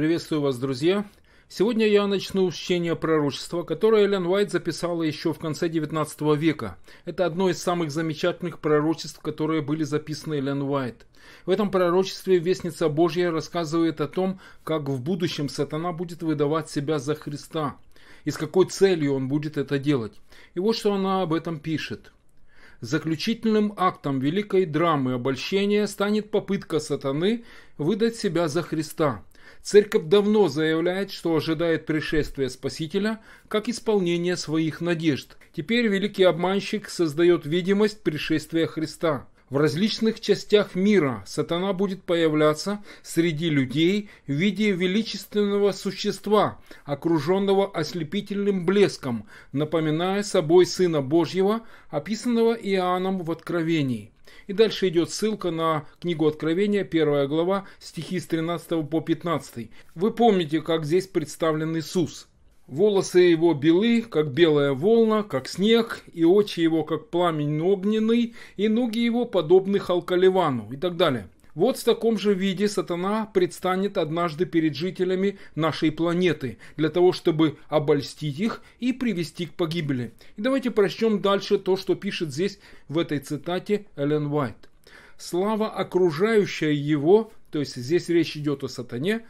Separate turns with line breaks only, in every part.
Приветствую вас, друзья! Сегодня я начну с чтения пророчества, которое Эллен Уайт записала еще в конце 19 века. Это одно из самых замечательных пророчеств, которые были записаны Эллен Уайт. В этом пророчестве Вестница Божья рассказывает о том, как в будущем сатана будет выдавать себя за Христа и с какой целью он будет это делать. И вот что она об этом пишет. Заключительным актом великой драмы обольщения станет попытка сатаны выдать себя за Христа – Церковь давно заявляет, что ожидает пришествия Спасителя как исполнение своих надежд. Теперь великий обманщик создает видимость пришествия Христа. В различных частях мира сатана будет появляться среди людей в виде величественного существа, окруженного ослепительным блеском, напоминая собой Сына Божьего, описанного Иоанном в Откровении. И дальше идет ссылка на книгу Откровения, первая глава, стихи с 13 по 15. Вы помните, как здесь представлен Иисус. Волосы его белы, как белая волна, как снег, и очи его, как пламень огненный, и ноги его подобны халкаливану, и так далее. Вот в таком же виде сатана предстанет однажды перед жителями нашей планеты, для того, чтобы обольстить их и привести к погибели. И давайте прочтем дальше то, что пишет здесь в этой цитате Эллен Уайт. Слава, окружающая его, то есть здесь речь идет о сатане,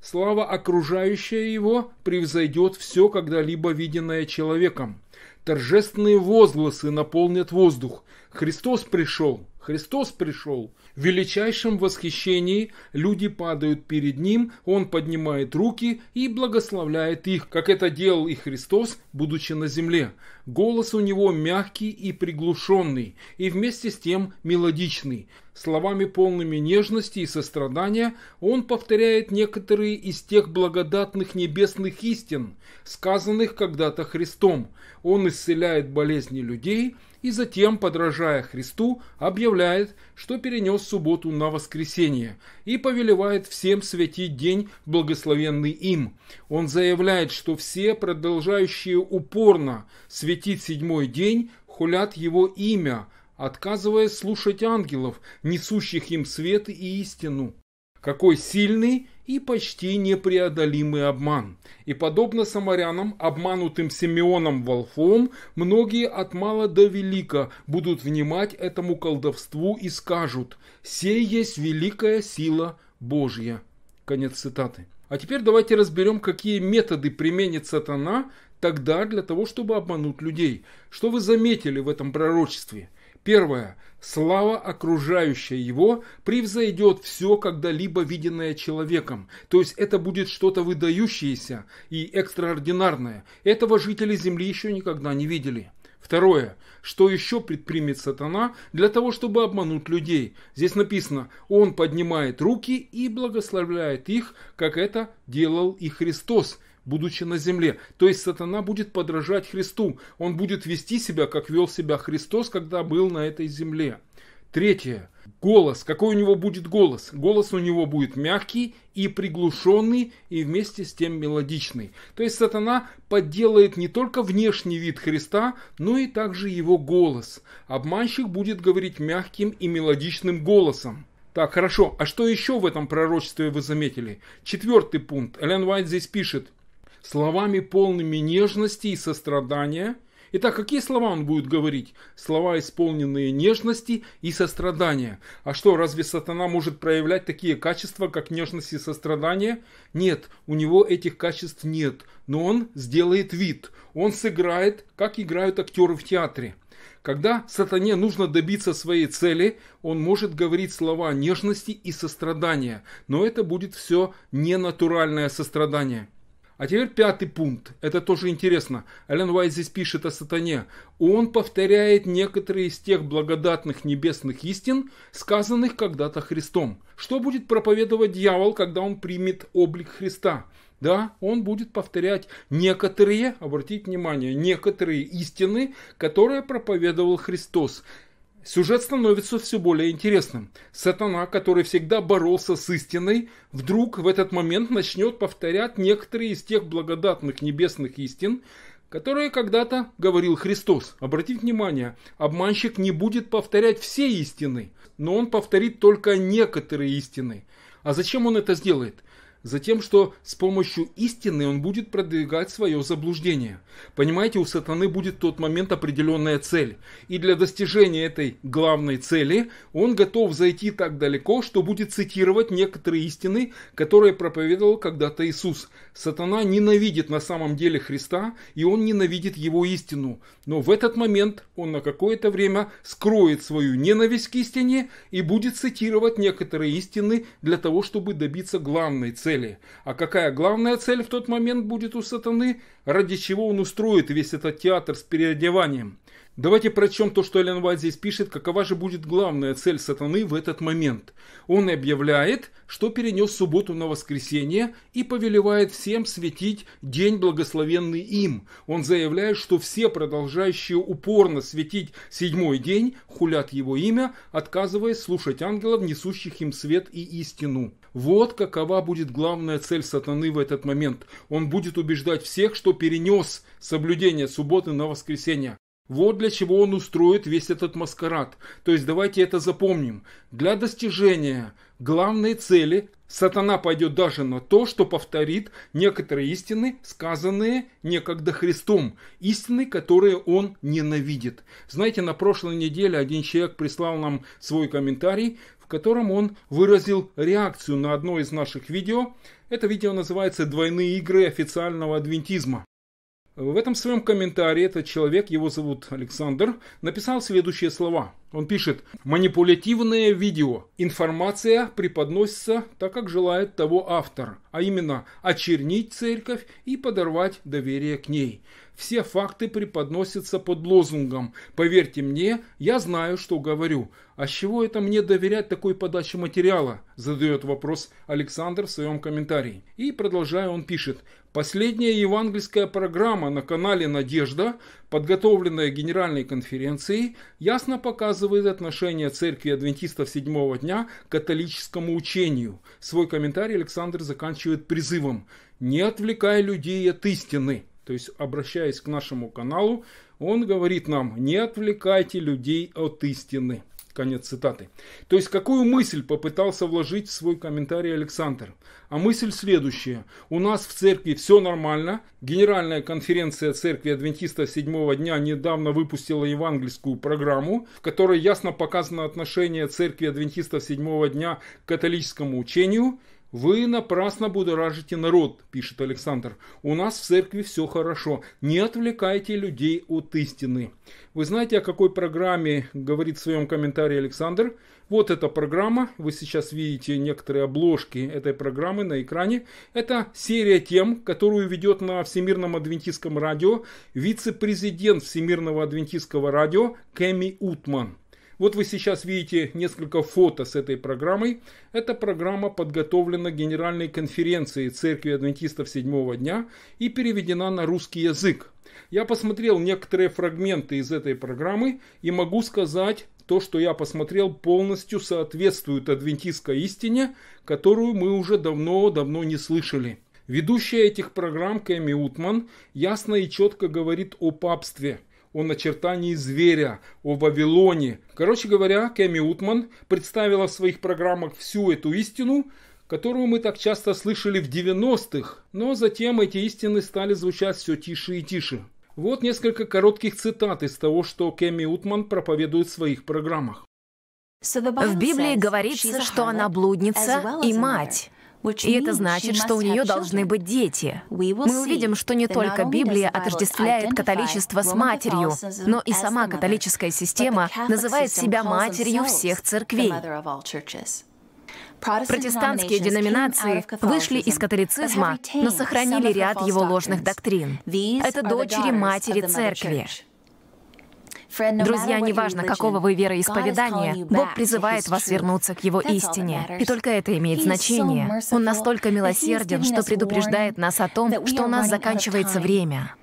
слава, окружающая его, превзойдет все когда-либо виденное человеком. Торжественные возгласы наполнят воздух. Христос пришел – Христос пришел. В величайшем восхищении люди падают перед Ним, Он поднимает руки и благословляет их, как это делал и Христос, будучи на земле. Голос у Него мягкий и приглушенный, и вместе с тем мелодичный. Словами полными нежности и сострадания он повторяет некоторые из тех благодатных небесных истин, сказанных когда-то Христом. Он исцеляет болезни людей и затем, подражая Христу, объявляет, что перенес субботу на воскресенье и повелевает всем святить день, благословенный им. Он заявляет, что все, продолжающие упорно светить седьмой день, хулят его имя – отказываясь слушать ангелов, несущих им свет и истину. Какой сильный и почти непреодолимый обман. И подобно самарянам, обманутым Симеоном Волфом, многие от мала до велика будут внимать этому колдовству и скажут «Сей есть великая сила Божья». Конец цитаты. А теперь давайте разберем, какие методы применит сатана тогда для того, чтобы обмануть людей. Что вы заметили в этом пророчестве? Первое. Слава, окружающая его, превзойдет все когда-либо виденное человеком. То есть это будет что-то выдающееся и экстраординарное. Этого жители Земли еще никогда не видели. Второе. Что еще предпримет сатана для того, чтобы обмануть людей? Здесь написано, он поднимает руки и благословляет их, как это делал и Христос – будучи на земле. То есть сатана будет подражать Христу. Он будет вести себя, как вел себя Христос, когда был на этой земле. Третье. Голос. Какой у него будет голос? Голос у него будет мягкий и приглушенный, и вместе с тем мелодичный. То есть сатана подделает не только внешний вид Христа, но и также его голос. Обманщик будет говорить мягким и мелодичным голосом. Так, хорошо. А что еще в этом пророчестве вы заметили? Четвертый пункт. Эллен Уайт здесь пишет словами полными нежности и сострадания. Итак, какие слова он будет говорить? Слова, исполненные нежности и сострадания. А что, разве сатана может проявлять такие качества, как нежность и сострадание? Нет, у него этих качеств нет, но он сделает вид. Он сыграет, как играют актеры в театре. Когда сатане нужно добиться своей цели, он может говорить слова нежности и сострадания, но это будет все ненатуральное сострадание. А теперь пятый пункт. Это тоже интересно. Ален Уайт здесь пишет о сатане. Он повторяет некоторые из тех благодатных небесных истин, сказанных когда-то Христом. Что будет проповедовать дьявол, когда он примет облик Христа? Да, он будет повторять некоторые, обратите внимание, некоторые истины, которые проповедовал Христос. Сюжет становится все более интересным. Сатана, который всегда боролся с истиной, вдруг в этот момент начнет повторять некоторые из тех благодатных небесных истин, которые когда-то говорил Христос. Обратите внимание, обманщик не будет повторять все истины, но он повторит только некоторые истины. А зачем он это сделает? Затем, что с помощью истины он будет продвигать свое заблуждение. Понимаете, у сатаны будет в тот момент определенная цель. И для достижения этой главной цели он готов зайти так далеко, что будет цитировать некоторые истины, которые проповедовал когда-то Иисус. Сатана ненавидит на самом деле Христа, и он ненавидит его истину. Но в этот момент он на какое-то время скроет свою ненависть к истине и будет цитировать некоторые истины для того, чтобы добиться главной цели цели. А какая главная цель в тот момент будет у сатаны, ради чего он устроит весь этот театр с переодеванием? Давайте прочтем то, что Эллен Вайт здесь пишет, какова же будет главная цель сатаны в этот момент. Он объявляет, что перенес субботу на воскресенье и повелевает всем светить день благословенный им. Он заявляет, что все продолжающие упорно светить седьмой день хулят его имя, отказываясь слушать ангелов, несущих им свет и истину. Вот какова будет главная цель сатаны в этот момент. Он будет убеждать всех, что перенес соблюдение субботы на воскресенье. Вот для чего он устроит весь этот маскарад. То есть давайте это запомним. Для достижения главной цели сатана пойдет даже на то, что повторит некоторые истины, сказанные некогда Христом. Истины, которые он ненавидит. Знаете, на прошлой неделе один человек прислал нам свой комментарий в котором он выразил реакцию на одно из наших видео. Это видео называется «Двойные игры официального адвентизма». В этом своем комментарии этот человек, его зовут Александр, написал следующие слова – он пишет, манипулятивное видео. Информация преподносится так, как желает того автор, а именно очернить церковь и подорвать доверие к ней. Все факты преподносятся под лозунгом «Поверьте мне, я знаю, что говорю». «А с чего это мне доверять такой подаче материала?» – задает вопрос Александр в своем комментарии. И продолжая он пишет, Последняя евангельская программа на канале «Надежда» подготовленная Генеральной конференцией, ясно показывает отношение церкви адвентистов седьмого дня к католическому учению. Свой комментарий Александр заканчивает призывом «Не отвлекай людей от истины». То есть, обращаясь к нашему каналу, он говорит нам «Не отвлекайте людей от истины». Конец цитаты. То есть, какую мысль попытался вложить в свой комментарий Александр? А мысль следующая. У нас в церкви все нормально. Генеральная конференция церкви адвентиста седьмого дня недавно выпустила евангельскую программу, в которой ясно показано отношение церкви адвентистов седьмого дня к католическому учению – «Вы напрасно будоражите народ», – пишет Александр. «У нас в церкви все хорошо. Не отвлекайте людей от истины». Вы знаете, о какой программе говорит в своем комментарии Александр? Вот эта программа, вы сейчас видите некоторые обложки этой программы на экране. Это серия тем, которую ведет на Всемирном адвентистском радио вице-президент Всемирного адвентистского радио Кэми Утман. Вот вы сейчас видите несколько фото с этой программой. Эта программа подготовлена Генеральной конференцией Церкви Адвентистов седьмого дня и переведена на русский язык. Я посмотрел некоторые фрагменты из этой программы и могу сказать, то, что я посмотрел, полностью соответствует адвентистской истине, которую мы уже давно-давно не слышали. Ведущая этих программ Кэми Утман ясно и четко говорит о папстве – о начертании зверя, о Вавилоне. Короче говоря, Кэми Утман представила в своих программах всю эту истину, которую мы так часто слышали в 90-х, но затем эти истины стали звучать все тише и тише. Вот несколько коротких цитат из того, что Кэми Утман проповедует в своих программах.
В Библии говорится, что она блудница и мать. И это значит, что у нее должны быть дети. Мы увидим, что не только Библия отождествляет католичество с матерью, но и сама католическая система называет себя матерью всех церквей. Протестантские деноминации вышли из католицизма, но сохранили ряд его ложных доктрин. Это дочери матери церкви. Друзья, неважно, какого вы вероисповедания, Бог призывает вас вернуться к Его истине. И только это имеет значение. Он настолько милосерден, что предупреждает нас о том, что у нас заканчивается время.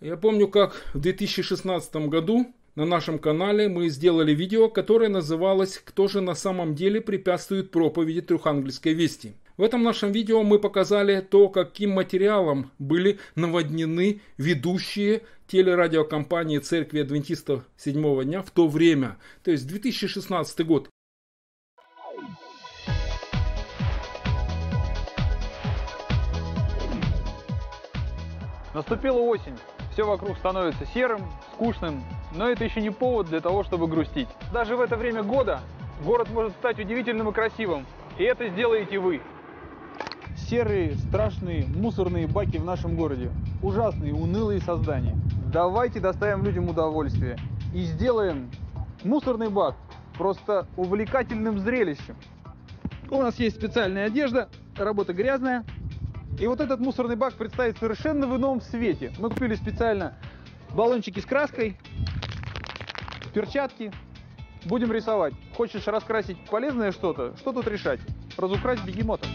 Я помню, как в 2016 году на нашем канале мы сделали видео, которое называлось «Кто же на самом деле препятствует проповеди Трехангельской вести?». В этом нашем видео мы показали то, каким материалом были наводнены ведущие телерадиокомпании Церкви Адвентистов седьмого дня в то время, то есть 2016 год. Наступила осень, все вокруг становится серым, скучным, но это еще не повод для того, чтобы грустить. Даже в это время года город может стать удивительным и красивым, и это сделаете вы серые, страшные, мусорные баки в нашем городе. Ужасные, унылые создания. Давайте доставим людям удовольствие и сделаем мусорный бак просто увлекательным зрелищем. У нас есть специальная одежда, работа грязная. И вот этот мусорный бак представит совершенно в ином свете. Мы купили специально баллончики с краской, перчатки. Будем рисовать. Хочешь раскрасить полезное что-то? Что тут решать? Разукрасить бегемота.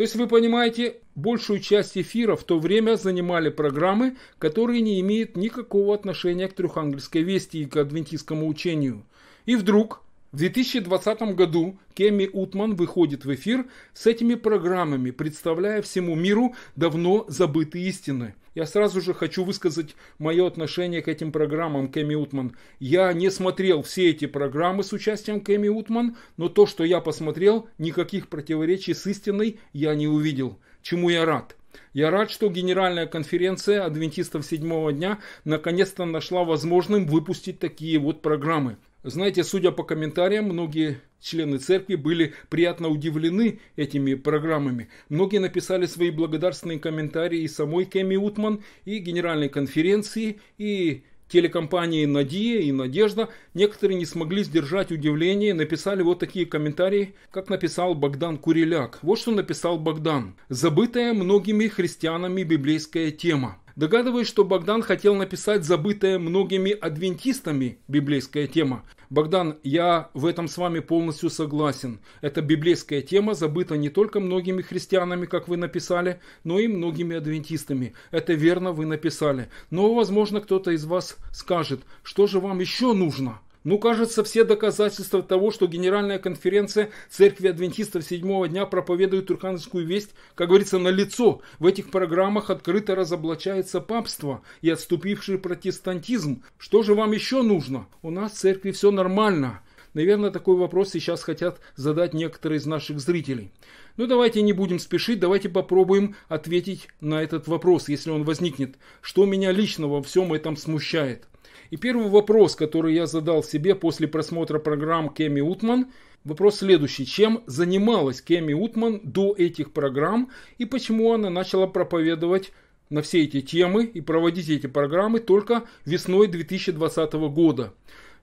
То есть вы понимаете, большую часть эфира в то время занимали программы, которые не имеют никакого отношения к Трехангельской вести и к адвентистскому учению. И вдруг в 2020 году Кеми Утман выходит в эфир с этими программами, представляя всему миру давно забытые истины. Я сразу же хочу высказать мое отношение к этим программам Кэми Утман. Я не смотрел все эти программы с участием Кэми Утман, но то, что я посмотрел, никаких противоречий с истиной я не увидел. Чему я рад. Я рад, что Генеральная конференция адвентистов седьмого дня наконец-то нашла возможным выпустить такие вот программы. Знаете, судя по комментариям, многие члены церкви были приятно удивлены этими программами. Многие написали свои благодарственные комментарии и самой Кэми Утман, и Генеральной конференции, и телекомпании «Надия» и «Надежда», некоторые не смогли сдержать удивление и написали вот такие комментарии, как написал Богдан Куриляк. Вот что написал Богдан. «Забытая многими христианами библейская тема. Догадываюсь, что Богдан хотел написать забытая многими адвентистами библейская тема. Богдан, я в этом с вами полностью согласен. Эта библейская тема забыта не только многими христианами, как вы написали, но и многими адвентистами. Это верно вы написали. Но, возможно, кто-то из вас скажет, что же вам еще нужно – ну, кажется, все доказательства того, что Генеральная конференция Церкви Адвентистов седьмого дня проповедует турканскую весть, как говорится, на лицо. В этих программах открыто разоблачается папство и отступивший протестантизм. Что же вам еще нужно? У нас в церкви все нормально. Наверное, такой вопрос сейчас хотят задать некоторые из наших зрителей. Но ну, давайте не будем спешить, давайте попробуем ответить на этот вопрос, если он возникнет. Что меня лично во всем этом смущает? И первый вопрос, который я задал себе после просмотра программ Кеми Утман, вопрос следующий. Чем занималась Кеми Утман до этих программ и почему она начала проповедовать на все эти темы и проводить эти программы только весной 2020 года?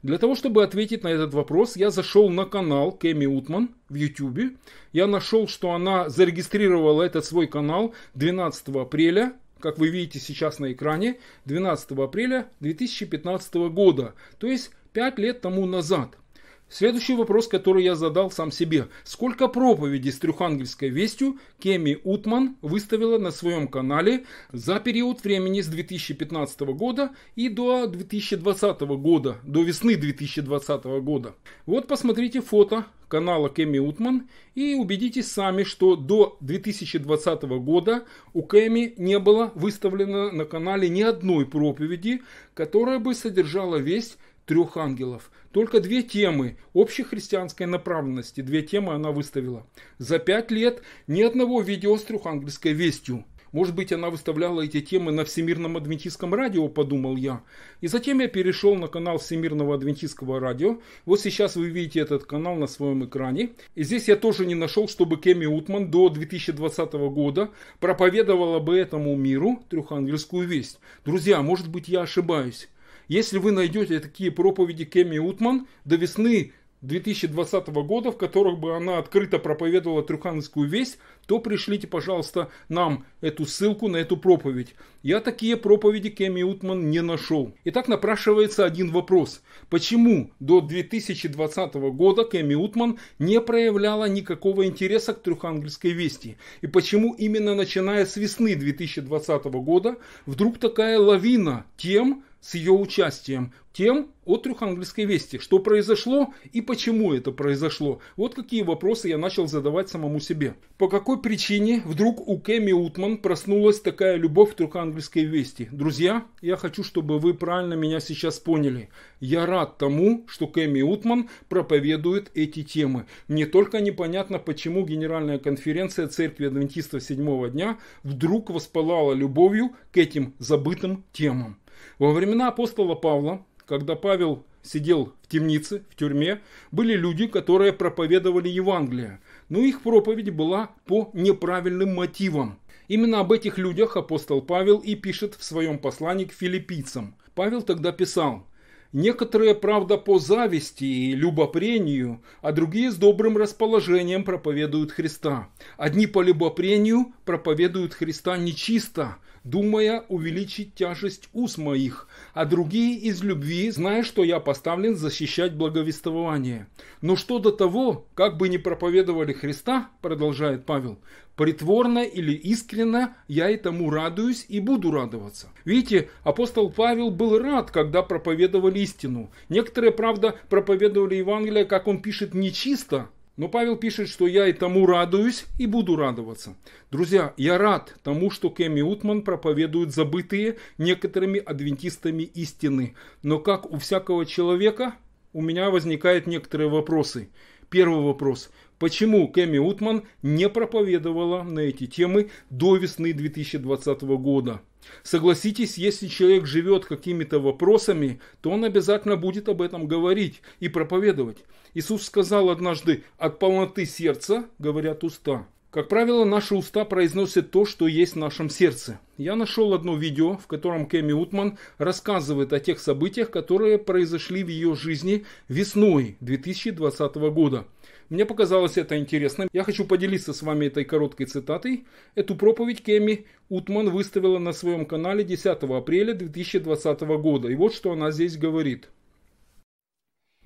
Для того, чтобы ответить на этот вопрос, я зашел на канал Кэми Утман в YouTube. Я нашел, что она зарегистрировала этот свой канал 12 апреля как вы видите сейчас на экране, 12 апреля 2015 года, то есть 5 лет тому назад – Следующий вопрос, который я задал сам себе. Сколько проповедей с Трехангельской вестью Кеми Утман выставила на своем канале за период времени с 2015 года и до 2020 года, до весны 2020 года? Вот посмотрите фото канала Кеми Утман и убедитесь сами, что до 2020 года у Кеми не было выставлено на канале ни одной проповеди, которая бы содержала весть трех ангелов. Только две темы общей христианской направленности, две темы она выставила. За пять лет ни одного видео с трехангельской вестью. Может быть, она выставляла эти темы на Всемирном Адвентистском радио, подумал я. И затем я перешел на канал Всемирного Адвентистского радио. Вот сейчас вы видите этот канал на своем экране. И здесь я тоже не нашел, чтобы Кеми Утман до 2020 года проповедовала бы этому миру трехангельскую весть. Друзья, может быть, я ошибаюсь. Если вы найдете такие проповеди Кеми Утман до весны 2020 года, в которых бы она открыто проповедовала Трюхановскую весть, то пришлите, пожалуйста, нам эту ссылку на эту проповедь. Я такие проповеди Кеми Утман не нашел. Итак, напрашивается один вопрос. Почему до 2020 года Кеми Утман не проявляла никакого интереса к Трюхангельской вести? И почему именно начиная с весны 2020 года вдруг такая лавина тем, с ее участием, тем отрых английской вести, что произошло и почему это произошло. Вот какие вопросы я начал задавать самому себе. По какой причине вдруг у Кэми Утман проснулась такая любовь к английской вести? Друзья, я хочу, чтобы вы правильно меня сейчас поняли. Я рад тому, что Кэми Утман проповедует эти темы. Мне только непонятно, почему Генеральная конференция Церкви Адвентистов седьмого дня вдруг воспалала любовью к этим забытым темам. Во времена апостола Павла, когда Павел сидел в темнице, в тюрьме, были люди, которые проповедовали Евангелие, но их проповедь была по неправильным мотивам. Именно об этих людях апостол Павел и пишет в своем послании к филиппийцам. Павел тогда писал Некоторые, правда, по зависти и любопрению, а другие с добрым расположением проповедуют Христа. Одни по любопрению проповедуют Христа нечисто, думая увеличить тяжесть ус моих, а другие из любви, зная, что я поставлен защищать благовествование. Но что до того, как бы ни проповедовали Христа, продолжает Павел, притворно или искренно, я этому радуюсь и буду радоваться. Видите, апостол Павел был рад, когда проповедовали истину. Некоторые, правда, проповедовали Евангелие, как он пишет, нечисто, но Павел пишет, что я и тому радуюсь и буду радоваться. Друзья, я рад тому, что Кэми Утман проповедует забытые некоторыми адвентистами истины. Но как у всякого человека, у меня возникают некоторые вопросы. Первый вопрос. Почему Кэми Утман не проповедовала на эти темы до весны 2020 года? Согласитесь, если человек живет какими-то вопросами, то он обязательно будет об этом говорить и проповедовать. Иисус сказал однажды, от полноты сердца говорят уста. Как правило, наши уста произносят то, что есть в нашем сердце. Я нашел одно видео, в котором Кэми Утман рассказывает о тех событиях, которые произошли в ее жизни весной 2020 года – мне показалось это интересным. Я хочу поделиться с вами этой короткой цитатой. Эту проповедь Кеми Утман выставила на своем канале 10 апреля 2020 года. И вот что она здесь говорит.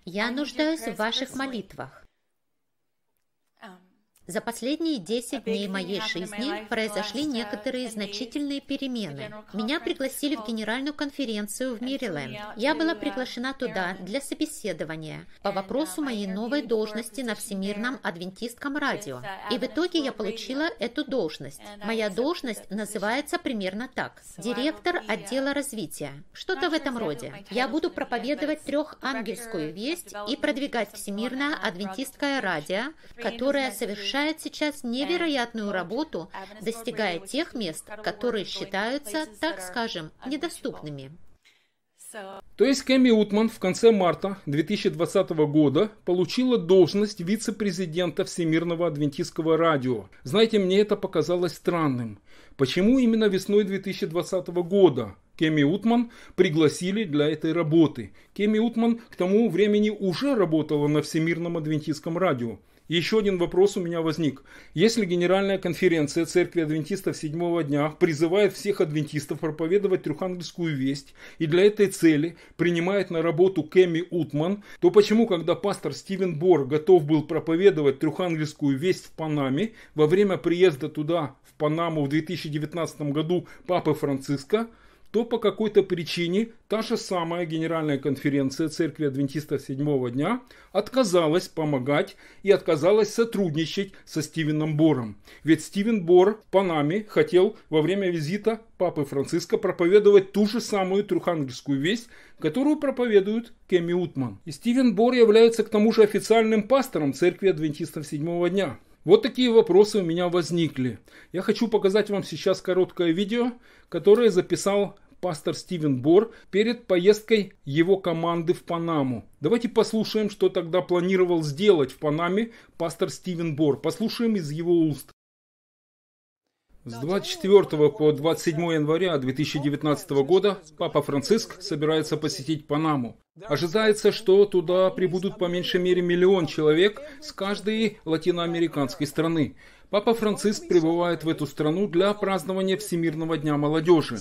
Я нуждаюсь в ваших молитвах. За последние 10 дней моей жизни произошли uh, некоторые значительные перемены. Меня пригласили в генеральную конференцию в Мэриленд. Я была uh, приглашена туда для собеседования по uh, вопросу моей новой должности на Всемирном адвентистском радио. И в итоге я получила эту должность. Моя должность называется примерно так. Директор отдела развития. Что-то в этом роде. Я буду проповедовать трехангельскую весть и продвигать Всемирное адвентистское радио, которое совершает совершает сейчас невероятную uh, работу, uh, достигая тех мест, которые считаются, так скажем, недоступными.
То есть Кэмми Утман в конце марта 2020 года получила должность вице-президента Всемирного адвентистского радио. Знаете, мне это показалось странным. Почему именно весной 2020 года Кеми Утман пригласили для этой работы? Кеми Утман к тому времени уже работала на Всемирном адвентистском радио. Еще один вопрос у меня возник. Если Генеральная конференция Церкви Адвентистов седьмого дня призывает всех адвентистов проповедовать трехангельскую весть и для этой цели принимает на работу Кэми Утман, то почему, когда пастор Стивен Бор готов был проповедовать трехангельскую весть в Панаме во время приезда туда, в Панаму в 2019 году Папы Франциска – то по какой-то причине та же самая Генеральная конференция Церкви Адвентистов седьмого дня отказалась помогать и отказалась сотрудничать со Стивеном Бором. Ведь Стивен Бор в Панаме хотел во время визита Папы Франциска проповедовать ту же самую трухангельскую весть, которую проповедует Кеми Утман. И Стивен Бор является к тому же официальным пастором Церкви Адвентистов седьмого дня. Вот такие вопросы у меня возникли. Я хочу показать вам сейчас короткое видео, которое записал пастор Стивен Бор перед поездкой его команды в Панаму. Давайте послушаем, что тогда планировал сделать в Панаме пастор Стивен Бор. Послушаем из его уст. С 24 по 27 января 2019 года Папа Франциск собирается посетить Панаму. Ожидается, что туда прибудут по меньшей мере миллион человек с каждой латиноамериканской страны. Папа Франциск прибывает в эту страну для празднования Всемирного дня молодежи.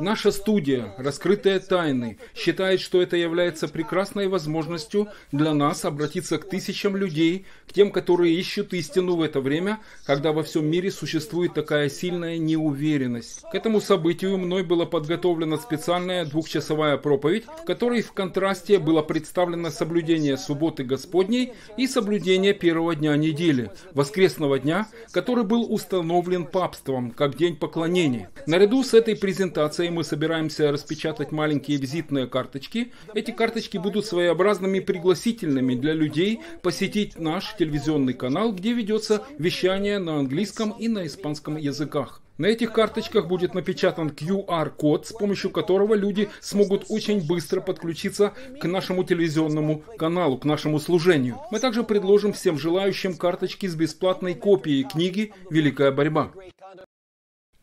Наша студия «Раскрытые тайны» считает, что это является прекрасной возможностью для нас обратиться к тысячам людей, к тем, которые ищут истину в это время, когда во всем мире существует такая сильная неуверенность. К этому событию мной была подготовлена специальная двухчасовая проповедь, в которой в контрасте было представлено соблюдение субботы Господней и соблюдение первого дня недели, воскресного дня, который был установлен папством как день поклонения. Наряду с этой презентацией мы собираемся распечатать маленькие визитные карточки. Эти карточки будут своеобразными пригласительными для людей посетить наш телевизионный канал, где ведется вещание на английском и на испанском языках. На этих карточках будет напечатан QR-код, с помощью которого люди смогут очень быстро подключиться к нашему телевизионному каналу, к нашему служению. Мы также предложим всем желающим карточки с бесплатной копией книги «Великая борьба».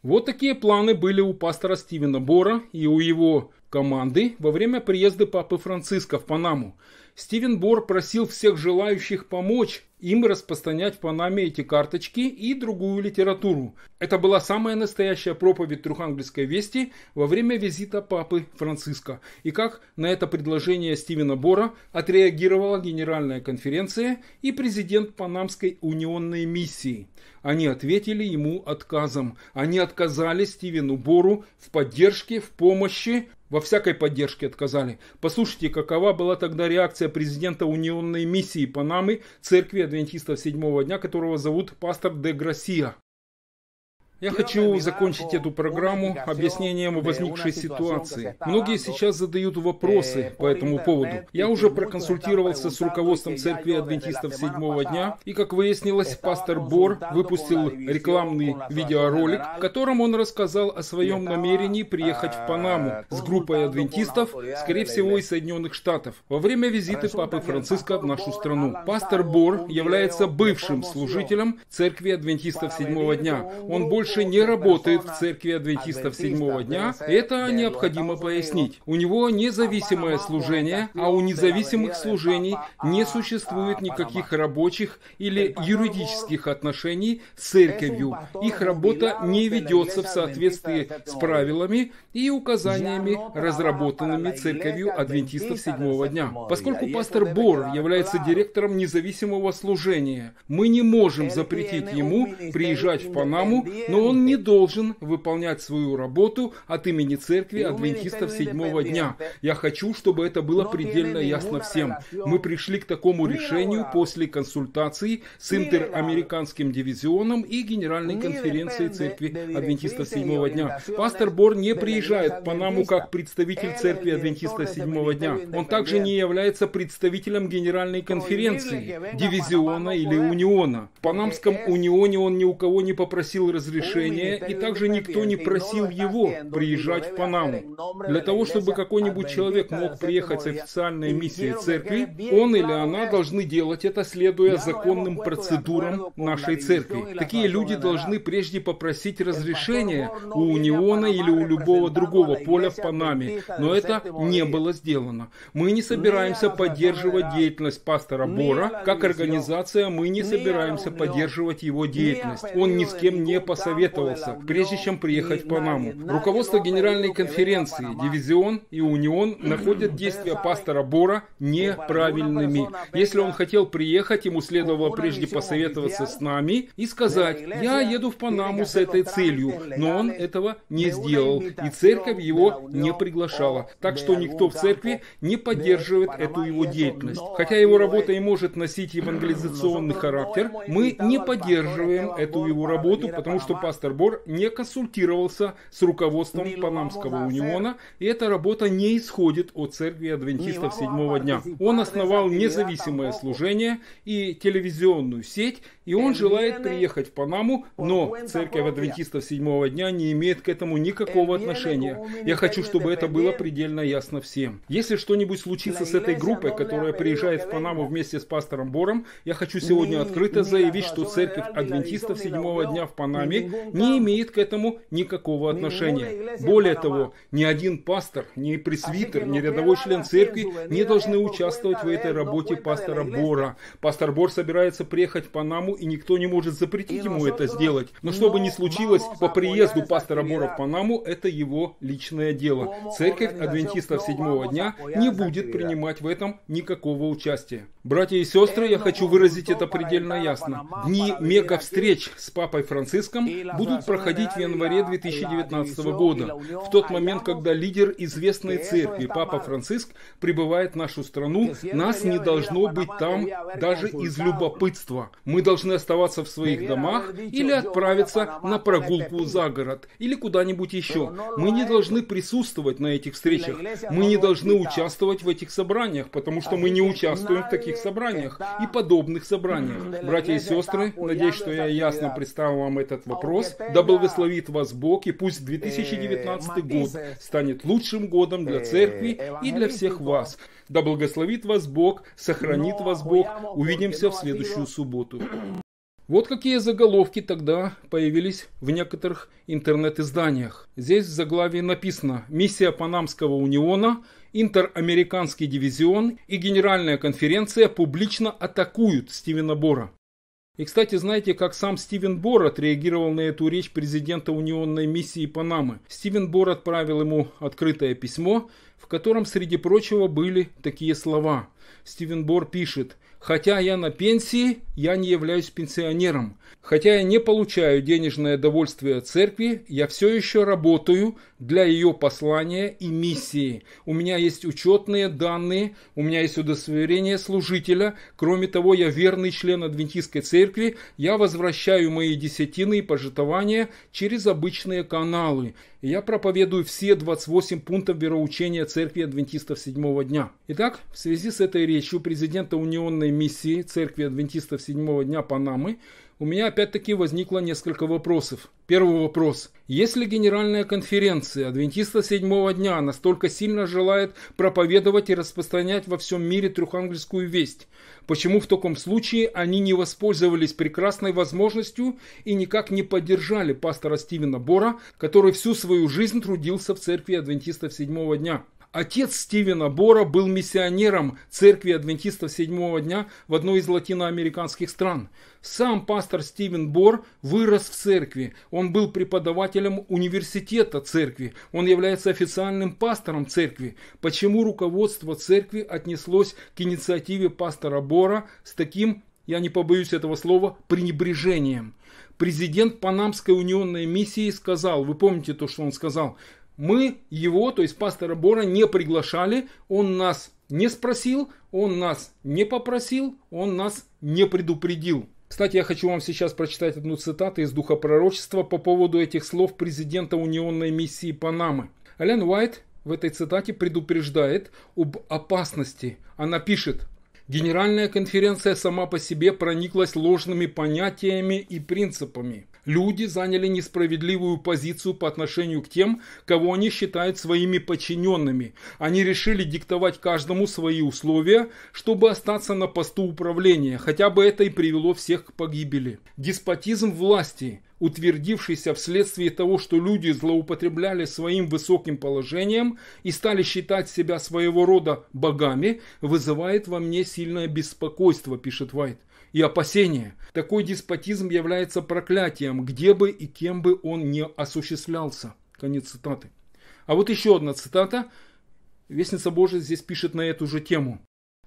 Вот такие планы были у пастора Стивена Бора и у его команды во время приезда Папы Франциска в Панаму. Стивен Бор просил всех желающих помочь им распространять в Панаме эти карточки и другую литературу. Это была самая настоящая проповедь Трухангельской вести во время визита Папы Франциска. И как на это предложение Стивена Бора отреагировала Генеральная конференция и президент Панамской унионной миссии. Они ответили ему отказом. Они отказали Стивену Бору в поддержке, в помощи во всякой поддержке отказали. Послушайте, какова была тогда реакция президента унионной миссии Панамы, церкви адвентистов седьмого дня, которого зовут пастор де Грасия. Я хочу закончить эту программу объяснением возникшей ситуации. Многие сейчас задают вопросы э, по этому поводу. Я уже проконсультировался с руководством церкви адвентистов седьмого дня, и, как выяснилось, пастор Бор выпустил рекламный видеоролик, в котором он рассказал о своем намерении приехать в э, Панаму с группой адвентистов, скорее всего, из Соединенных Штатов, во время визита Папы Франциска в нашу страну. Пастор Бор является бывшим служителем церкви адвентистов седьмого дня. Он больше больше не работает в церкви адвентистов седьмого дня, это необходимо пояснить. У него независимое служение, а у независимых служений не существует никаких рабочих или юридических отношений с церковью. Их работа не ведется в соответствии с правилами и указаниями, разработанными церковью адвентистов седьмого дня. Поскольку пастор Бор является директором независимого служения, мы не можем запретить ему приезжать в Панаму, но он не должен выполнять свою работу от имени церкви ну, адвентистов седьмого дня. Я хочу, чтобы это было ну, предельно ясно ну, всем. Мы пришли к такому решению после консультаций с интерамериканским дивизионом и Генеральной конференцией церкви адвентистов седьмого дня. Пастор Бор не приезжает в Панаму как представитель церкви адвентистов седьмого дня. Он также не является представителем Генеральной конференции, дивизиона или униона. В Панамском унионе он ни у кого не попросил разрешения решения, и также никто не просил его приезжать в Панаму. Для того, чтобы какой-нибудь человек мог приехать с официальной миссией церкви, он или она должны делать это, следуя законным процедурам нашей церкви. Такие люди должны прежде попросить разрешения у униона или у любого другого поля в Панаме, но это не было сделано. Мы не собираемся поддерживать деятельность пастора Бора, как организация мы не собираемся поддерживать его деятельность. Он ни с кем не посоветовался советовался, прежде чем ну, приехать в Панаму. Руководство Генеральной конференции, дивизион и унион ну, находят ну, действия пастора Бора неправильными. Если он хотел приехать, ему следовало прежде посоветоваться с нами и сказать, я еду в Панаму с этой целью, но он этого не сделал, и церковь его не приглашала. Так что никто в церкви не поддерживает эту его деятельность. Хотя его работа и может носить евангелизационный характер, мы не поддерживаем эту его работу, потому что пастор Бор не консультировался с руководством Панамского униона, и эта работа не исходит от церкви адвентистов седьмого дня. Он основал независимое служение и телевизионную сеть, и он желает приехать в Панаму, но церковь адвентистов седьмого дня не имеет к этому никакого отношения. Я хочу, чтобы это было предельно ясно всем. Если что-нибудь случится с этой группой, которая приезжает в Панаму вместе с пастором Бором, я хочу сегодня открыто заявить, что церковь адвентистов седьмого дня в Панаме не имеет к этому никакого отношения. Более того, ни один пастор, ни пресвитер, ни рядовой член церкви не должны участвовать в этой работе пастора Бора. Пастор Бор собирается приехать в Панаму, и никто не может запретить ему это сделать. Но что бы ни случилось, по приезду пастора Бора в Панаму это его личное дело. Церковь адвентистов седьмого дня не будет принимать в этом никакого участия. Братья и сестры, я э, хочу ну, выразить это предельно ясно. Дни мега встреч с Папой Франциском будут проходить в январе 2019 года, в тот момент, когда лидер известной церкви, Папа Франциск, прибывает в нашу страну, нас не должно быть там даже из любопытства. Мы должны оставаться в своих домах или отправиться на прогулку за город или куда-нибудь еще. Мы не должны присутствовать на этих встречах. Мы не должны участвовать в этих собраниях, потому что мы не участвуем в таких собраниях и подобных собраниях. Братья и сестры, надеюсь, что я ясно представил вам этот вопрос вопрос. Да благословит вас Бог, и пусть 2019 э, год станет лучшим годом для э, церкви и для всех вас. Да благословит вас Бог, сохранит ну, вас а Бог. Увидимся в следующую субботу. Вот какие заголовки тогда появились в некоторых интернет-изданиях. Здесь в заглавии написано «Миссия Панамского униона», «Интерамериканский дивизион» и Генеральная конференция публично атакуют Стивена Бора. И, кстати, знаете, как сам Стивен Бор отреагировал на эту речь президента унионной миссии Панамы? Стивен Бор отправил ему открытое письмо, в котором, среди прочего, были такие слова. Стивен Бор пишет «Хотя я на пенсии, я не являюсь пенсионером. Хотя я не получаю денежное довольствие церкви, я все еще работаю для ее послания и миссии. У меня есть учетные данные, у меня есть удостоверение служителя. Кроме того, я верный член адвентистской церкви. Я возвращаю мои десятины и пожитования через обычные каналы. Я проповедую все 28 пунктов вероучения церкви адвентистов седьмого дня. Итак, в связи с этой речью президента Унионной миссии церкви адвентистов седьмого дня Панамы, у меня опять-таки возникло несколько вопросов. Первый вопрос. Если Генеральная конференция адвентиста седьмого дня настолько сильно желает проповедовать и распространять во всем мире трехангельскую весть, почему в таком случае они не воспользовались прекрасной возможностью и никак не поддержали пастора Стивена Бора, который всю свою жизнь трудился в церкви адвентистов седьмого дня? Отец Стивена Бора был миссионером церкви адвентистов седьмого дня в одной из латиноамериканских стран. Сам пастор Стивен Бор вырос в церкви. Он был преподавателем университета церкви. Он является официальным пастором церкви. Почему руководство церкви отнеслось к инициативе пастора Бора с таким я не побоюсь этого слова, пренебрежением. Президент Панамской унионной миссии сказал, вы помните то, что он сказал, мы его, то есть пастора Бора, не приглашали, он нас не спросил, он нас не попросил, он нас не предупредил. Кстати, я хочу вам сейчас прочитать одну цитату из Духа Пророчества по поводу этих слов президента Унионной миссии Панамы. Ален Уайт в этой цитате предупреждает об опасности. Она пишет, Генеральная конференция сама по себе прониклась ложными понятиями и принципами. Люди заняли несправедливую позицию по отношению к тем, кого они считают своими подчиненными. Они решили диктовать каждому свои условия, чтобы остаться на посту управления, хотя бы это и привело всех к погибели. Деспотизм власти, утвердившийся вследствие того, что люди злоупотребляли своим высоким положением и стали считать себя своего рода богами, вызывает во мне сильное беспокойство, пишет Вайт и опасения. Такой деспотизм является проклятием, где бы и кем бы он не осуществлялся. Конец цитаты. А вот еще одна цитата. Вестница Божия здесь пишет на эту же тему.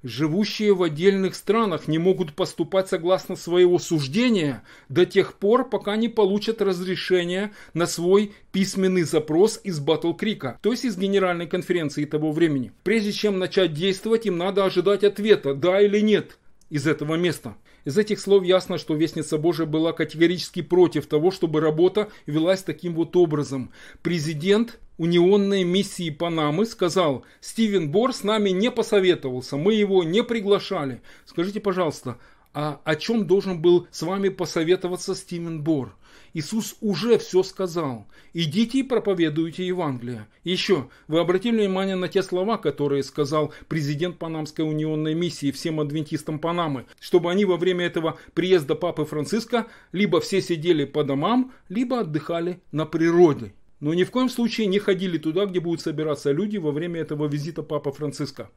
«Живущие в отдельных странах не могут поступать согласно своего суждения до тех пор, пока не получат разрешение на свой письменный запрос из Батл Крика, то есть из Генеральной конференции того времени. Прежде чем начать действовать, им надо ожидать ответа «да» или «нет» из этого места. Из этих слов ясно, что Вестница Божия была категорически против того, чтобы работа велась таким вот образом. Президент унионной миссии Панамы сказал, Стивен Бор с нами не посоветовался, мы его не приглашали. Скажите, пожалуйста, а о чем должен был с вами посоветоваться Стивен Бор? Иисус уже все сказал. Идите и проповедуйте Евангелие. Еще, вы обратили внимание на те слова, которые сказал президент Панамской унионной миссии всем адвентистам Панамы, чтобы они во время этого приезда Папы Франциска либо все сидели по домам, либо отдыхали на природе. Но ни в коем случае не ходили туда, где будут собираться люди во время этого визита Папы Франциска.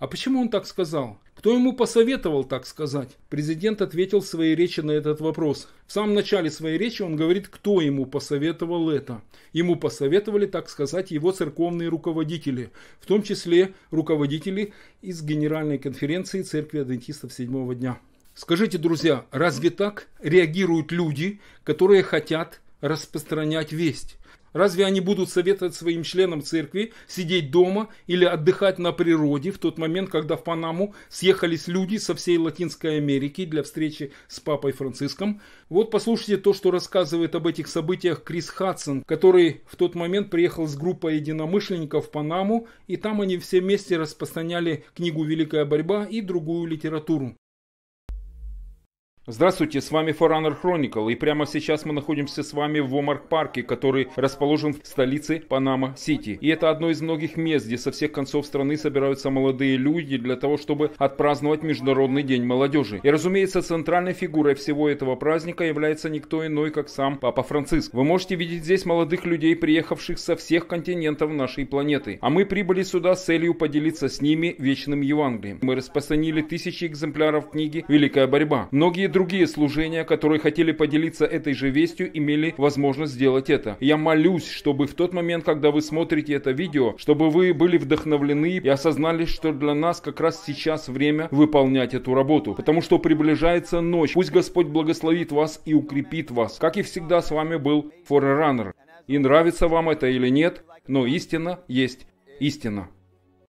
А почему он так сказал? Кто ему посоветовал так сказать? Президент ответил в своей речи на этот вопрос. В самом начале своей речи он говорит, кто ему посоветовал это. Ему посоветовали так сказать его церковные руководители, в том числе руководители из Генеральной конференции Церкви Адвентистов седьмого дня. Скажите, друзья, разве так реагируют люди, которые хотят распространять весть? Разве они будут советовать своим членам церкви сидеть дома или отдыхать на природе в тот момент, когда в Панаму съехались люди со всей Латинской Америки для встречи с Папой Франциском? Вот послушайте то, что рассказывает об этих событиях Крис Хадсон, который в тот момент приехал с группой единомышленников в Панаму, и там они все вместе распространяли книгу «Великая борьба» и другую литературу. Здравствуйте, с вами Forerunner Chronicle, и прямо сейчас мы находимся с вами в Омарк парке, который расположен в столице Панама-Сити. И это одно из многих мест, где со всех концов страны собираются молодые люди для того, чтобы отпраздновать Международный день молодежи. И разумеется, центральной фигурой всего этого праздника является никто иной, как сам Папа Франциск. Вы можете видеть здесь молодых людей, приехавших со всех континентов нашей планеты. А мы прибыли сюда с целью поделиться с ними вечным Евангелием. Мы распространили тысячи экземпляров книги «Великая борьба». Многие другие служения, которые хотели поделиться этой же вестью, имели возможность сделать это. Я молюсь, чтобы в тот момент, когда вы смотрите это видео, чтобы вы были вдохновлены и осознали, что для нас как раз сейчас время выполнять эту работу. Потому что приближается ночь. Пусть Господь благословит вас и укрепит вас. Как и всегда, с вами был Forerunner. И нравится вам это или нет, но истина есть истина.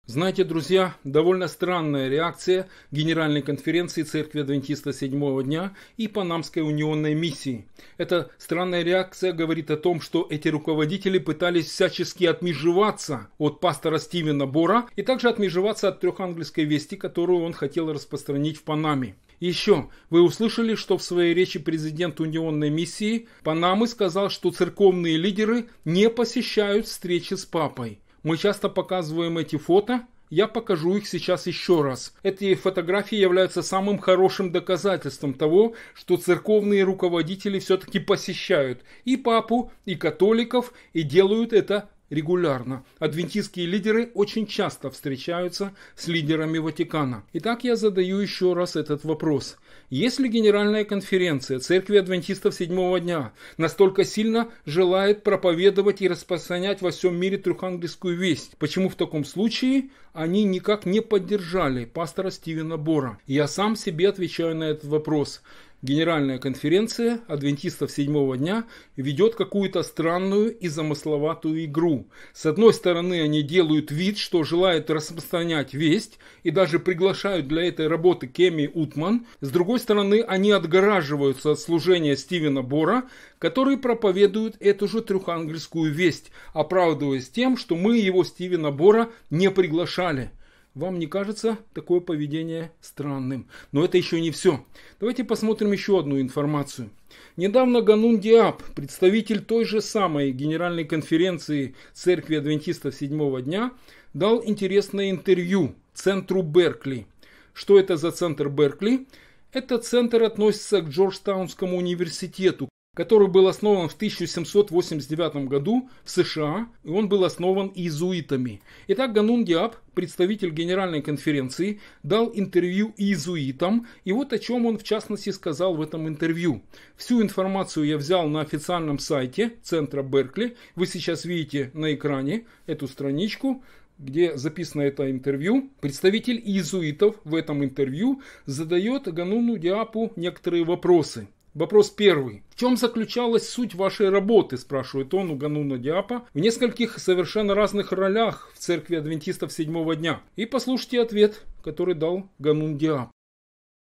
Знаете, друзья, довольно странная реакция Генеральной конференции Церкви Адвентиста Седьмого дня и Панамской унионной миссии. Эта странная реакция говорит о том, что эти руководители пытались всячески отмежеваться от пастора Стивена Бора и также отмежеваться от треханглийской вести, которую он хотел распространить в Панаме. Еще вы услышали, что в своей речи президент унионной миссии Панамы сказал, что церковные лидеры не посещают встречи с папой. Мы часто показываем эти фото, я покажу их сейчас еще раз. Эти фотографии являются самым хорошим доказательством того, что церковные руководители все-таки посещают и папу, и католиков, и делают это регулярно. Адвентистские лидеры очень часто встречаются с лидерами Ватикана. Итак, я задаю еще раз этот вопрос. Если Генеральная конференция Церкви Адвентистов Седьмого дня настолько сильно желает проповедовать и распространять во всем мире трехангельскую весть, почему в таком случае они никак не поддержали пастора Стивена Бора? Я сам себе отвечаю на этот вопрос. Генеральная конференция адвентистов седьмого дня ведет какую-то странную и замысловатую игру. С одной стороны, они делают вид, что желают распространять весть и даже приглашают для этой работы Кеми Утман. С другой стороны, они отгораживаются от служения Стивена Бора, который проповедует эту же трехангельскую весть, оправдываясь тем, что мы его Стивена Бора не приглашали – вам не кажется такое поведение странным? Но это еще не все. Давайте посмотрим еще одну информацию. Недавно Ганун Диаб, представитель той же самой Генеральной конференции Церкви Адвентистов седьмого дня, дал интересное интервью Центру Беркли. Что это за Центр Беркли? Этот центр относится к Джорджтаунскому университету, который был основан в 1789 году в США, и он был основан иезуитами. Итак, Ганун Диаб, представитель Генеральной конференции, дал интервью иезуитам, и вот о чем он в частности сказал в этом интервью. Всю информацию я взял на официальном сайте Центра Беркли, вы сейчас видите на экране эту страничку, где записано это интервью, представитель иезуитов в этом интервью задает Гануну Диапу некоторые вопросы. Вопрос первый. В чем заключалась суть вашей работы, спрашивает он у Гануна Диапа, в нескольких совершенно разных ролях в церкви адвентистов седьмого дня. И послушайте ответ, который дал Ганун Диап.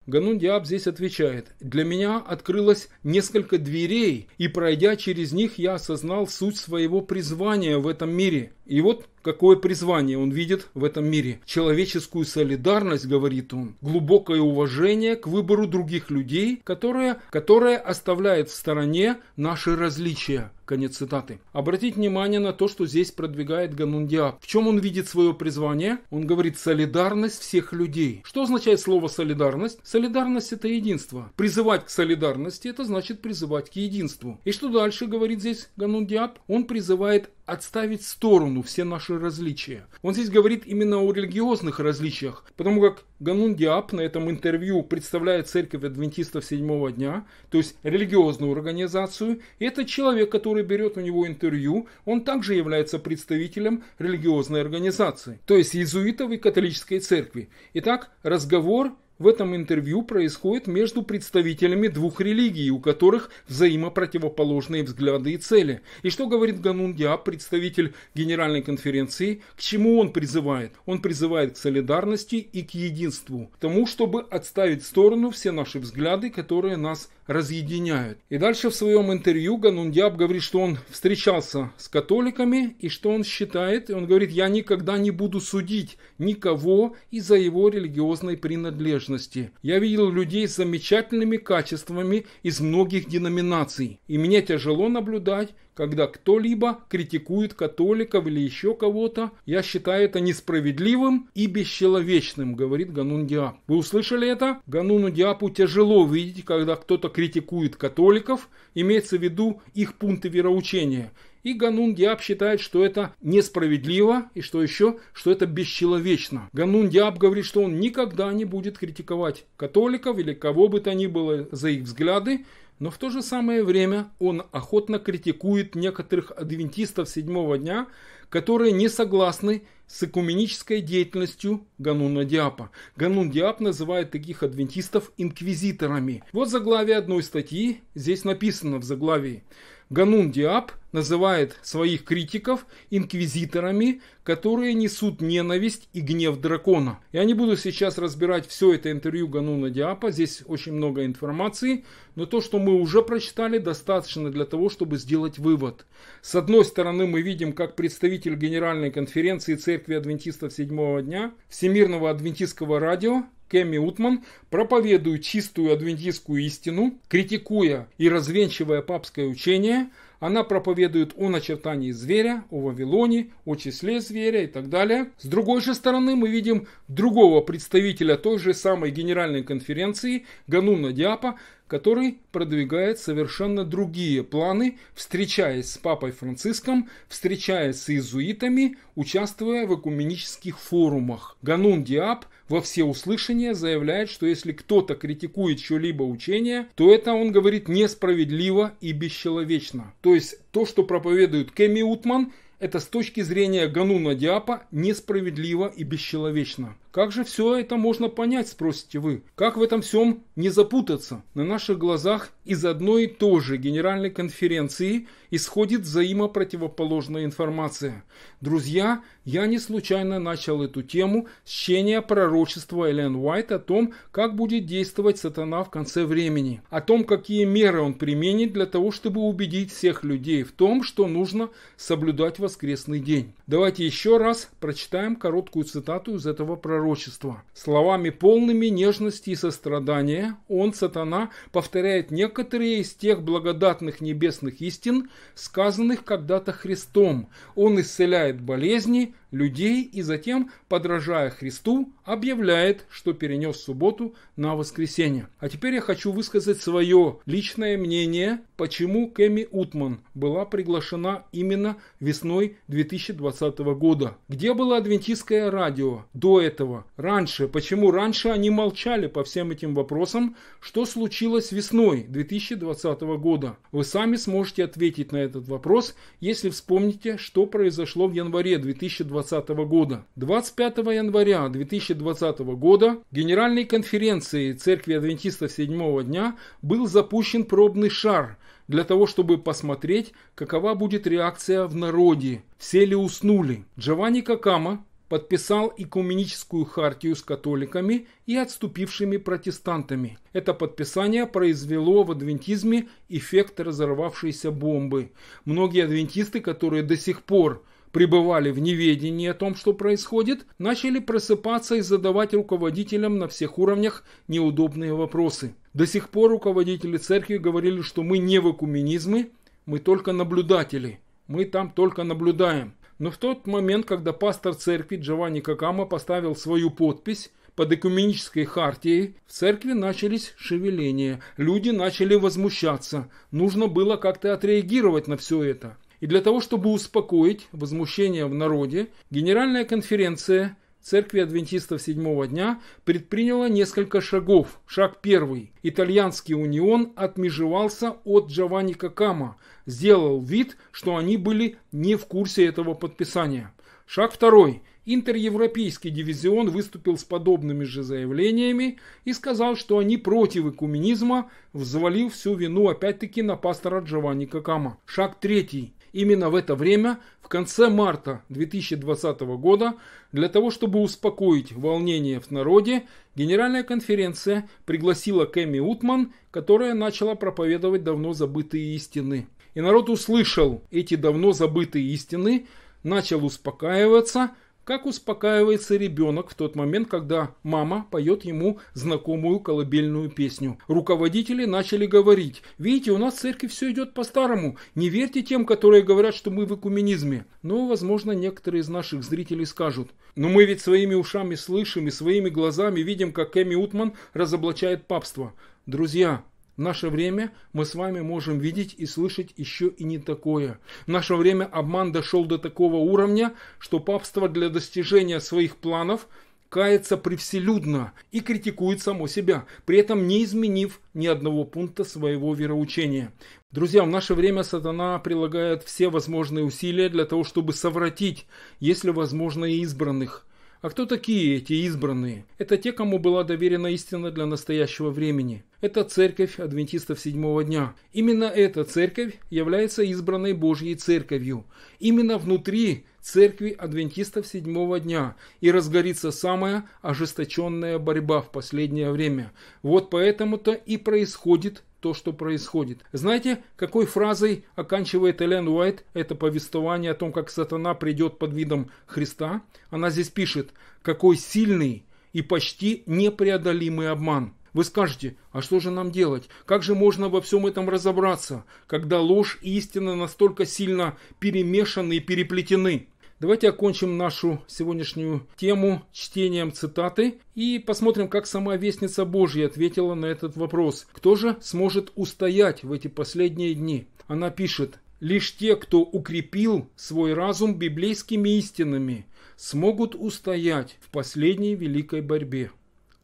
Ганун Диаб здесь отвечает, «Для меня открылось несколько дверей, и пройдя через них, я осознал суть своего призвания в этом мире. И вот какое призвание он видит в этом мире. Человеческую солидарность, говорит он, глубокое уважение к выбору других людей, которое, которое оставляет в стороне наши различия. Конец цитаты. Обратите внимание на то, что здесь продвигает Ганундиаб. В чем он видит свое призвание? Он говорит солидарность всех людей. Что означает слово солидарность? Солидарность это единство. Призывать к солидарности это значит призывать к единству. И что дальше говорит здесь Ганундиаб? Он призывает отставить в сторону все наши различия. Он здесь говорит именно о религиозных различиях, потому как Ганун Диап на этом интервью представляет церковь адвентистов седьмого дня, то есть религиозную организацию, и этот человек, который берет у него интервью, он также является представителем религиозной организации, то есть иезуитов и католической церкви. Итак, разговор в этом интервью происходит между представителями двух религий, у которых взаимопротивоположные взгляды и цели. И что говорит Ганун представитель Генеральной конференции, к чему он призывает? Он призывает к солидарности и к единству, к тому, чтобы отставить в сторону все наши взгляды, которые нас разъединяют. И дальше в своем интервью Ганундиаб говорит, что он встречался с католиками и что он считает, и он говорит, я никогда не буду судить никого из-за его религиозной принадлежности принадлежности. Я видел людей с замечательными качествами из многих деноминаций, и мне тяжело наблюдать, когда кто-либо критикует католиков или еще кого-то, я считаю это несправедливым и бесчеловечным, говорит Ганун Диап. Вы услышали это? Гануну Диапу тяжело видеть, когда кто-то критикует католиков, имеется в виду их пункты вероучения – и Ганун Диаб считает, что это несправедливо и что еще, что это бесчеловечно. Ганун Диаб говорит, что он никогда не будет критиковать католиков или кого бы то ни было за их взгляды, но в то же самое время он охотно критикует некоторых адвентистов седьмого дня, которые не согласны с экуменической деятельностью Гануна Диапа. Ганун Диап называет таких адвентистов инквизиторами. Вот заглавие одной статьи, здесь написано в заглавии – Ганун Диаб называет своих критиков инквизиторами, которые несут ненависть и гнев дракона. Я не буду сейчас разбирать все это интервью Гануна Диапа, здесь очень много информации, но то, что мы уже прочитали, достаточно для того, чтобы сделать вывод. С одной стороны, мы видим, как представитель Генеральной конференции Церкви Адвентистов Седьмого дня Всемирного Адвентистского радио Кэмми Утман проповедует чистую адвентистскую истину, критикуя и развенчивая папское учение, она проповедует о начертании зверя, о Вавилоне, о числе зверя и так далее. С другой же стороны мы видим другого представителя той же самой генеральной конференции, Гануна Диапа, который продвигает совершенно другие планы, встречаясь с Папой Франциском, встречаясь с иезуитами, участвуя в экуменических форумах. Ганун Диаб во всеуслышание заявляет, что если кто-то критикует что либо учение, то это, он говорит, несправедливо и бесчеловечно. То есть то, что проповедует Кэми Утман, это с точки зрения Гануна Диапа несправедливо и бесчеловечно. Как же все это можно понять, спросите вы? Как в этом всем не запутаться? На наших глазах из одной и той же генеральной конференции исходит взаимопротивоположная информация. Друзья, я не случайно начал эту тему с чтения пророчества Эллен Уайт о том, как будет действовать сатана в конце времени, о том, какие меры он применит для того, чтобы убедить всех людей в том, что нужно соблюдать воскресный день. Давайте еще раз прочитаем короткую цитату из этого пророчества пророчества. Словами полными нежности и сострадания он, сатана, повторяет некоторые из тех благодатных небесных истин, сказанных когда-то Христом. Он исцеляет болезни, людей и затем, подражая Христу, объявляет, что перенес субботу на воскресенье. А теперь я хочу высказать свое личное мнение, почему Кэми Утман была приглашена именно весной 2020 года. Где было адвентистское радио до этого? Раньше. Почему раньше они молчали по всем этим вопросам? Что случилось весной 2020 года? Вы сами сможете ответить на этот вопрос, если вспомните, что произошло в январе 2020 2020 года. 25 января 2020 года Генеральной конференцией Церкви Адвентистов седьмого дня был запущен пробный шар для того, чтобы посмотреть, какова будет реакция в народе, все ли уснули. Джованни Какама, подписал Экуменическую хартию с католиками и отступившими протестантами. Это подписание произвело в адвентизме эффект разорвавшейся бомбы. Многие адвентисты, которые до сих пор пребывали в неведении о том, что происходит, начали просыпаться и задавать руководителям на всех уровнях неудобные вопросы. До сих пор руководители церкви говорили, что мы не в экуменизме, мы только наблюдатели, мы там только наблюдаем. Но в тот момент, когда пастор церкви Джованни Какама поставил свою подпись, под экуменической хартией в церкви начались шевеления. Люди начали возмущаться. Нужно было как-то отреагировать на все это. И для того, чтобы успокоить возмущение в народе, Генеральная конференция Церкви Адвентистов седьмого дня предприняла несколько шагов. Шаг первый. Итальянский унион отмежевался от Джованни Какама, сделал вид, что они были не в курсе этого подписания. Шаг второй. Интеревропейский дивизион выступил с подобными же заявлениями и сказал, что они против экуменизма, взвалив всю вину опять-таки на пастора Джованни Какама. Шаг третий именно в это время, в конце марта 2020 года, для того, чтобы успокоить волнение в народе, Генеральная конференция пригласила Кэми Утман, которая начала проповедовать давно забытые истины. И народ услышал эти давно забытые истины, начал успокаиваться – как успокаивается ребенок в тот момент, когда мама поет ему знакомую колыбельную песню. Руководители начали говорить, видите, у нас в церкви все идет по-старому, не верьте тем, которые говорят, что мы в экуменизме. Но, возможно, некоторые из наших зрителей скажут, но мы ведь своими ушами слышим и своими глазами видим, как Эми Утман разоблачает папство. Друзья, в наше время мы с вами можем видеть и слышать еще и не такое. В наше время обман дошел до такого уровня, что папство для достижения своих планов кается превселюдно и критикует само себя, при этом не изменив ни одного пункта своего вероучения. Друзья, в наше время сатана прилагает все возможные усилия для того, чтобы совратить, если возможно, и избранных – а кто такие эти избранные? Это те, кому была доверена истина для настоящего времени. Это церковь адвентистов седьмого дня. Именно эта церковь является избранной Божьей церковью. Именно внутри церкви адвентистов седьмого дня и разгорится самая ожесточенная борьба в последнее время. Вот поэтому-то и происходит то, что происходит. Знаете, какой фразой оканчивает Элен Уайт это повествование о том, как сатана придет под видом Христа? Она здесь пишет, какой сильный и почти непреодолимый обман. Вы скажете, а что же нам делать? Как же можно во всем этом разобраться, когда ложь и истина настолько сильно перемешаны и переплетены? Давайте окончим нашу сегодняшнюю тему чтением цитаты и посмотрим, как сама Вестница Божья ответила на этот вопрос. Кто же сможет устоять в эти последние дни? Она пишет, лишь те, кто укрепил свой разум библейскими истинами, смогут устоять в последней великой борьбе.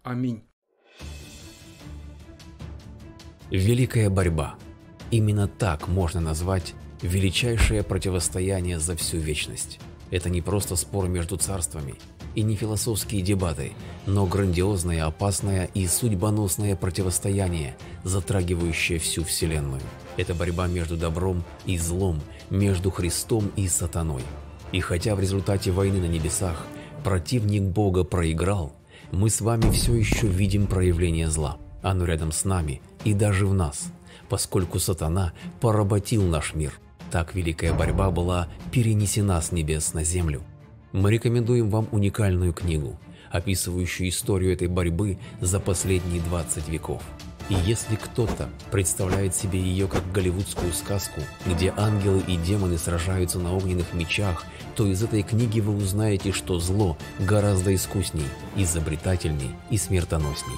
Аминь.
Великая борьба. Именно так можно назвать величайшее противостояние за всю вечность. Это не просто спор между царствами и не философские дебаты, но грандиозное, опасное и судьбоносное противостояние, затрагивающее всю Вселенную. Это борьба между добром и злом, между Христом и сатаной. И хотя в результате войны на небесах противник Бога проиграл, мы с вами все еще видим проявление зла. Оно рядом с нами и даже в нас, поскольку сатана поработил наш мир. Так великая борьба была перенесена с небес на землю. Мы рекомендуем вам уникальную книгу, описывающую историю этой борьбы за последние 20 веков. И если кто-то представляет себе ее как голливудскую сказку, где ангелы и демоны сражаются на огненных мечах, то из этой книги вы узнаете, что зло гораздо искусней, изобретательней и смертоносней.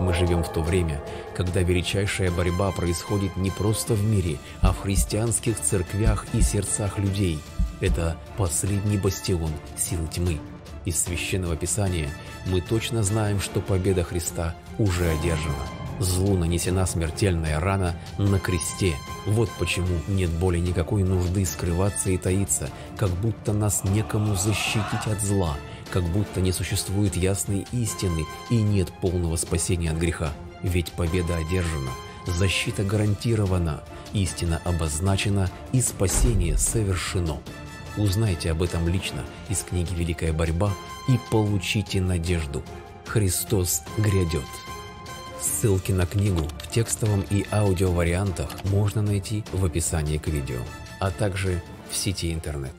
Мы живем в то время, когда величайшая борьба происходит не просто в мире, а в христианских церквях и сердцах людей. Это последний бастион сил тьмы. Из Священного Писания мы точно знаем, что победа Христа уже одержана. Злу нанесена смертельная рана на кресте. Вот почему нет более никакой нужды скрываться и таиться, как будто нас некому защитить от зла – как будто не существует ясной истины и нет полного спасения от греха. Ведь победа одержана, защита гарантирована, истина обозначена и спасение совершено. Узнайте об этом лично из книги «Великая борьба» и получите надежду. Христос грядет. Ссылки на книгу в текстовом и аудиовариантах можно найти в описании к видео, а также в сети интернет.